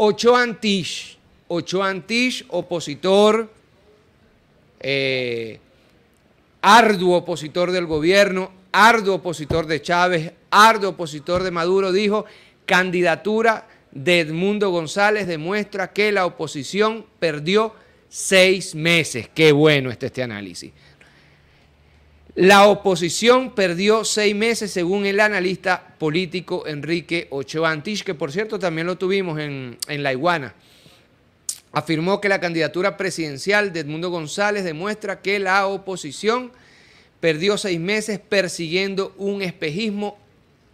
Ochoa Antich, opositor, eh, arduo opositor del gobierno, arduo opositor de Chávez, arduo opositor de Maduro, dijo, candidatura de Edmundo González demuestra que la oposición perdió seis meses. Qué bueno este, este análisis. La oposición perdió seis meses, según el analista político Enrique Ochoa que por cierto también lo tuvimos en, en La Iguana. Afirmó que la candidatura presidencial de Edmundo González demuestra que la oposición perdió seis meses persiguiendo un espejismo.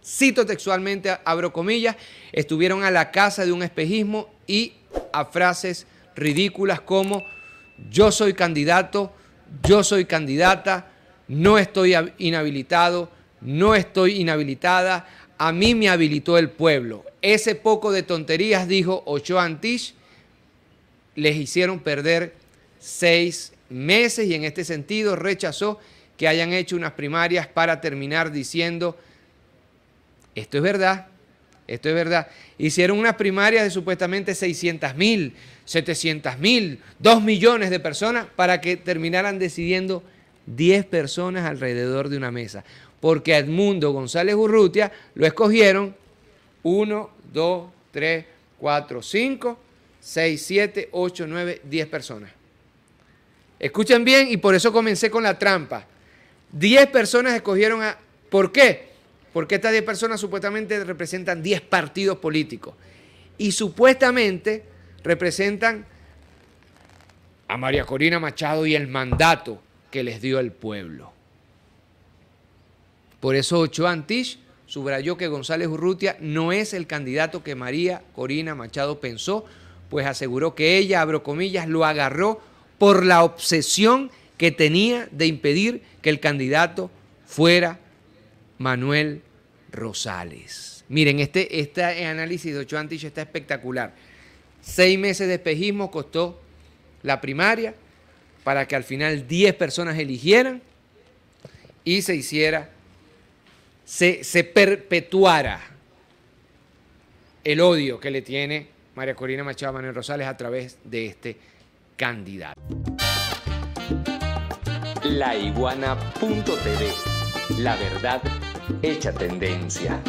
Cito textualmente, abro comillas, estuvieron a la casa de un espejismo y a frases ridículas como yo soy candidato, yo soy candidata no estoy inhabilitado, no estoy inhabilitada, a mí me habilitó el pueblo. Ese poco de tonterías, dijo Ochoa Antich, les hicieron perder seis meses y en este sentido rechazó que hayan hecho unas primarias para terminar diciendo, esto es verdad, esto es verdad. Hicieron unas primarias de supuestamente 600 mil, 700 mil, 2 millones de personas para que terminaran decidiendo 10 personas alrededor de una mesa. Porque a Edmundo González Urrutia lo escogieron 1, 2, 3, 4, 5, 6, 7, 8, 9, 10 personas. Escuchen bien y por eso comencé con la trampa. 10 personas escogieron a... ¿Por qué? Porque estas 10 personas supuestamente representan 10 partidos políticos. Y supuestamente representan a María Corina Machado y el mandato que les dio el pueblo. Por eso Ochoa Antich subrayó que González Urrutia no es el candidato que María Corina Machado pensó, pues aseguró que ella, abro comillas, lo agarró por la obsesión que tenía de impedir que el candidato fuera Manuel Rosales. Miren, este, este análisis de Ochoa Antich está espectacular. Seis meses de espejismo costó la primaria, para que al final 10 personas eligieran y se hiciera, se, perpetuara el odio que le tiene María Corina Machado Manuel Rosales a través de este candidato. La La verdad hecha tendencia.